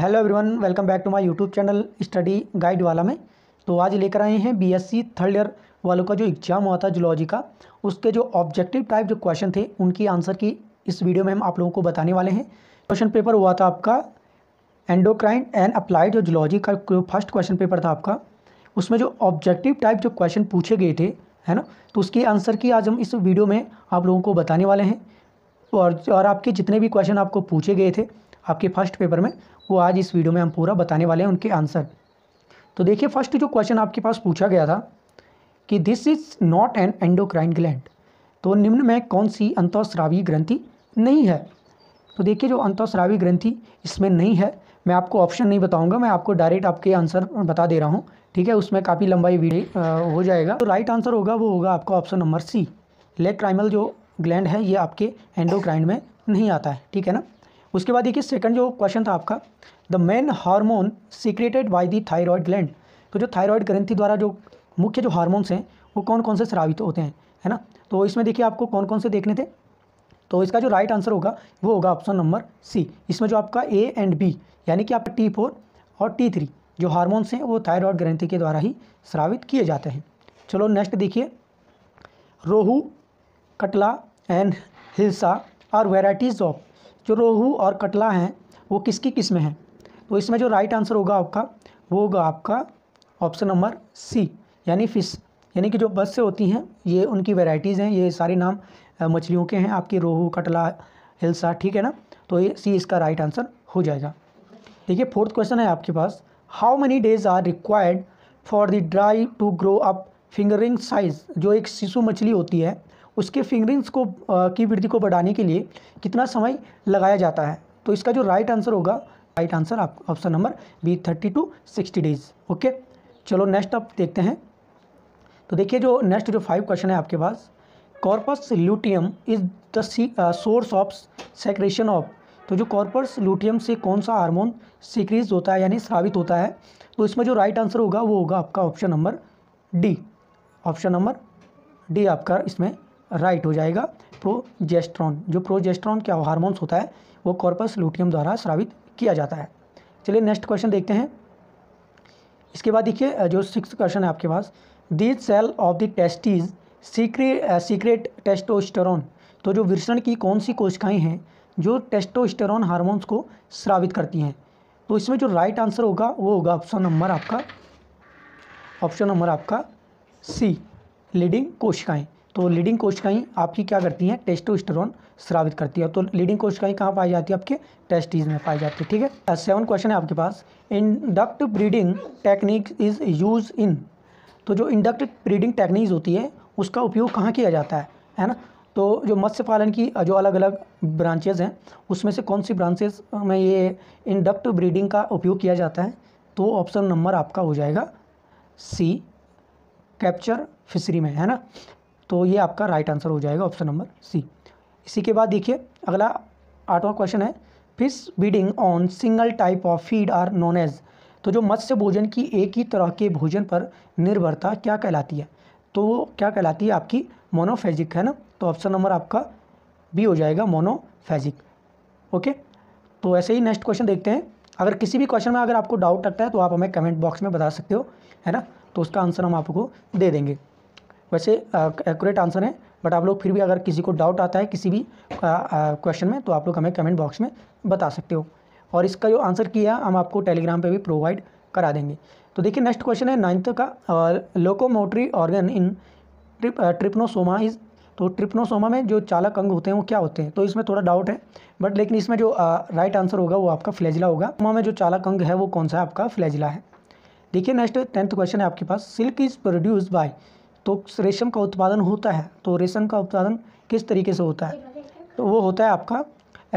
hello everyone welcome back to my YouTube channel study guide वाला में तो आज लेकर आए हैं बीएससी थर्ड ईयर वालों का जो एग्ज़ाम हुआ था जुलॉजी का उसके जो ऑब्जेक्टिव टाइप जो क्वेश्चन थे उनकी आंसर की इस वीडियो में हम आप लोगों को बताने वाले हैं क्वेश्चन पेपर हुआ था आपका एंडोक्राइन एंड अप्लाइड जो जुलॉजी का फर्स्ट क्वेश्चन पेपर था आपका उसमें जो ऑब्जेक्टिव टाइप जो क्वेश्चन पूछे गए थे है ना तो उसकी आंसर की आज हम इस वीडियो में आप लोगों को बताने वाले हैं और और आपके जितने भी क्वेश्चन आपको पूछे गए थे आपके फर्स्ट पेपर में वो आज इस वीडियो में हम पूरा बताने वाले हैं उनके आंसर तो देखिए फर्स्ट जो क्वेश्चन आपके पास पूछा गया था कि this is not an endocrine gland तो निम्न में कौन सी अंतःस्रावी ग्रंथि नहीं है तो देखिए जो अंतःस्रावी ग्रंथि इसमें नहीं है मैं आपको ऑप्शन नहीं बताऊंगा मैं आपको डायरेक्ट आपके आंसर बता दे रहा हूँ ठीक है उसमें काफ़ी लंबाई वीडियो हो जाएगा तो राइट आंसर होगा वो होगा आपका ऑप्शन नंबर सी लेट ट्राइमल जो ग्लैंड है ये आपके एंडोक्राइन में नहीं आता है ठीक है ना उसके बाद देखिए सेकंड जो क्वेश्चन था आपका the main hormone secreted by the thyroid gland तो जो थायराइड ग्रंथि द्वारा जो मुख्य जो हार्मोन्स हैं वो कौन कौन से स्रावित होते हैं है ना तो इसमें देखिए आपको कौन कौन से देखने थे तो इसका जो राइट आंसर होगा वो होगा ऑप्शन नंबर सी इसमें जो आपका ए एंड बी यानी कि आपका टी फोर और टी थ्री जो हार्मोन्स हैं वो थायरॉयड ग्रंथि के द्वारा ही स्रावित किए जाते हैं चलो नेक्स्ट देखिए rohu catla and hilsa are varieties of जो रोहू और कटला हैं वो किसकी किस्म है तो इसमें जो राइट आंसर होगा आपका वो होगा आपका ऑप्शन नंबर सी यानी फ़िश यानी कि जो बस से होती हैं ये उनकी वेराइटीज़ हैं ये सारे नाम मछलियों के हैं आपकी रोहू कटला हिलसा ठीक है ना तो ये सी इसका राइट आंसर हो जाएगा देखिए फोर्थ क्वेश्चन है आपके पास how many days are required for the dry to grow up fingering size जो एक शिशु मछली होती है उसके फिंगरिंग्स को की वृद्धि को बढ़ाने के लिए कितना समय लगाया जाता है तो इसका जो राइट आंसर होगा right answer option number B thirty to sixty days okay चलो नेक्स्ट आप देखते हैं तो देखिए जो नेक्स्ट जो फाइव क्वेश्चन है आपके पास corpus luteum is the source of secretion of तो जो कॉर्पस ल्यूटियम से कौन सा हार्मोन सीक्रीज होता है यानी स्रावित होता है तो इसमें जो राइट आंसर होगा वो होगा आपका option number D option number D आपका इसमें राइट हो जाएगा प्रोजेस्ट्रॉन जो प्रोजेस्ट्रॉन क्या हारमोन्स हार्मोन्स होता है वो कॉर्पस लूटियम द्वारा स्रावित किया जाता है चलिए नेक्स्ट क्वेश्चन देखते हैं इसके बाद देखिए जो सिक्स क्वेश्चन है आपके पास these cell of the testes secrete secrete testosterone तो जो विरसण की कौन सी कोशिकाएं हैं जो टेस्टोस्टेरोन हार्मोन्स को स्रावित करती हैं तो इसमें जो राइट आंसर होगा वो होगा ऑप्शन नंबर आपका ऑप्शन नंबर आपका सी लीडिंग कोशिकाएं तो लीडिंग कोशिकाएं आपकी क्या करती हैं टेस्टोस्टेरोन स्रावित करती है तो लीडिंग कोशिकाएं कहाँ पाई जाती है आपके टेस्टीज में पाई जाती है ठीक है सेवन uh, क्वेश्चन है आपके पास induct breeding technique is use in तो जो इंडक्ट ब्रीडिंग टेक्निक होती है उसका उपयोग कहाँ किया जाता है है ना तो जो मत्स्य पालन की जो अलग अलग ब्रांचेज हैं उसमें से कौन सी ब्रांचेज में ये इंडक्ट ब्रीडिंग का उपयोग किया जाता है तो ऑप्शन नंबर आपका हो जाएगा सी कैप्चर फिशरी में है ना तो ये आपका राइट आंसर हो जाएगा ऑप्शन नंबर सी इसी के बाद देखिए अगला आठवां क्वेश्चन है fish feeding on single type of feed are known as तो जो मत्स्य भोजन की एक ही तरह के भोजन पर निर्भरता क्या कहलाती है तो क्या कहलाती है आपकी मोनोफेजिक है ना तो ऑप्शन नंबर आपका बी हो जाएगा मोनोफेजिक ओके तो ऐसे ही नेक्स्ट क्वेश्चन देखते हैं अगर किसी भी क्वेश्चन में अगर आपको डाउट लगता है तो आप हमें कमेंट बॉक्स में बता सकते हो है ना तो उसका आंसर हम आपको दे देंगे वैसे एक्यूरेट आंसर है बट आप लोग फिर भी अगर किसी को डाउट आता है किसी भी क्वेश्चन में तो आप लोग हमें कमेंट बॉक्स में बता सकते हो और इसका जो आंसर किया हम आपको टेलीग्राम पे भी प्रोवाइड करा देंगे तो देखिए नेक्स्ट क्वेश्चन है नाइन्थ का और locomotory organ in trip trypanosoma is तो ट्रिप्नोसोमा में जो चालक अंग होते हैं वो क्या होते हैं तो इसमें थोड़ा डाउट है बट लेकिन इसमें जो राइट आंसर होगा वो आपका फ्लैजिला होगा सोमा में जो चालक अंग है वो कौन सा है आपका फ्लैजिला है देखिए नेक्स्ट टेंथ क्वेश्चन है आपके पास सिल्क इज प्रोड्यूस बाय तो रेशम का उत्पादन होता है तो रेशम का उत्पादन किस तरीके से होता है तो वो होता है आपका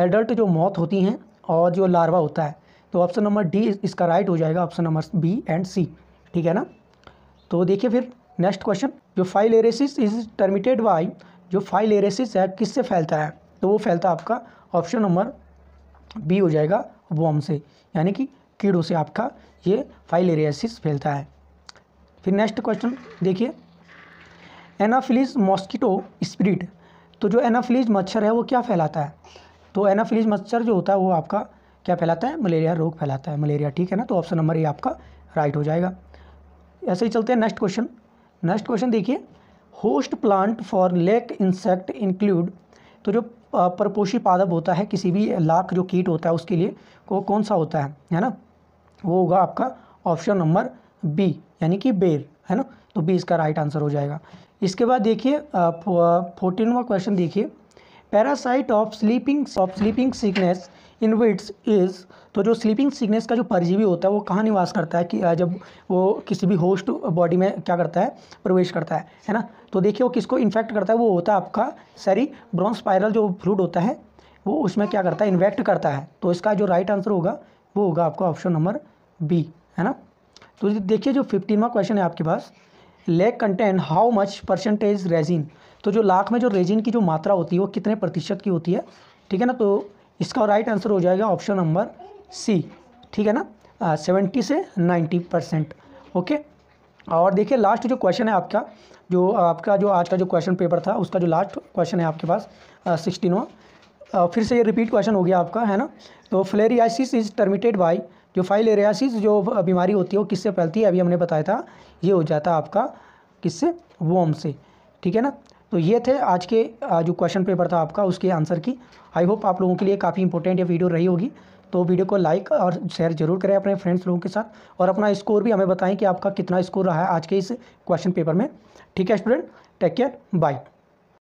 एडल्ट जो मौत होती हैं और जो लार्वा होता है तो ऑप्शन नंबर डी इसका राइट हो जाएगा option number B and C ठीक है ना तो देखिए फिर नेक्स्ट क्वेश्चन जो filariasis is transmitted by जो फाइल एरेसिस है किससे फैलता है तो वो फैलता है आपका ऑप्शन नंबर बी हो जाएगा वॉम से यानी कि कीड़ों से आपका ये फाइल एरेसिस फैलता है फिर नेक्स्ट क्वेश्चन देखिए एनाफिलीज मॉस्किटो स्प्रिड तो जो एनाफिलीज मच्छर है वो क्या फैलाता है तो एनाफिलीज मच्छर जो होता है वो आपका क्या फैलाता है मलेरिया रोग फैलाता है मलेरिया ठीक है ना तो ऑप्शन नंबर ए आपका राइट हो जाएगा ऐसे ही चलते हैं नेक्स्ट क्वेश्चन नेक्स्ट क्वेश्चन देखिए host plant for lac insect include तो जो परपोषी पादप होता है किसी भी लाख जो कीट होता है उसके लिए वो कौन सा होता है है ना वो होगा आपका ऑप्शन नंबर बी यानी कि बेर है ना तो बी इसका राइट आंसर हो जाएगा इसके बाद देखिए फोर्टीनवा क्वेश्चन देखिए parasite of sleeping of sleeping sickness in विट्स इज़ तो जो स्लीपिंग सिकनेस का जो परजीवी होता है वो कहाँ निवास करता है कि जब वो किसी भी होस्ट बॉडी में क्या करता है प्रवेश करता है है ना तो देखिए वो किसको इन्फेक्ट करता है वो होता है आपका सैरी ब्रॉन्स स्पायरल जो फ्लूड होता है वो उसमें क्या करता है इन्फेक्ट करता है तो इसका जो राइट आंसर होगा वो होगा आपका ऑप्शन नंबर बी है ना तो देखिए जो फिफ्टीनवा क्वेश्चन है आपके पास lac contain how much percentage resin तो जो लाख में जो रेजिन की जो मात्रा होती है वो कितने प्रतिशत की होती है ठीक है ना तो इसका राइट आंसर हो जाएगा ऑप्शन नंबर सी ठीक है ना सेवेंटी से नाइन्टी परसेंट ओके और देखिए लास्ट जो क्वेश्चन है आपका जो आपका जो आज का जो क्वेश्चन पेपर था उसका जो लास्ट क्वेश्चन है आपके पास सिक्सटीनवा फिर से ये रिपीट क्वेश्चन हो गया आपका है ना तो फ्लेरियासिस इज टर्मिटेड बाई जो फाइल एरियासिस जो बीमारी होती है वो किससे फैलती है अभी हमने बताया था ये हो जाता आपका किससे वॉम से ठीक है ना तो ये थे आज के जो क्वेश्चन पेपर था आपका उसके आंसर की आई होप आप लोगों के लिए काफ़ी इंपॉर्टेंट ये वीडियो रही होगी तो वीडियो को लाइक और शेयर जरूर करें अपने फ्रेंड्स लोगों के साथ और अपना स्कोर भी हमें बताएं कि आपका कितना स्कोर रहा है आज के इस क्वेश्चन पेपर में ठीक है स्टूडेंट टेक केयर बाय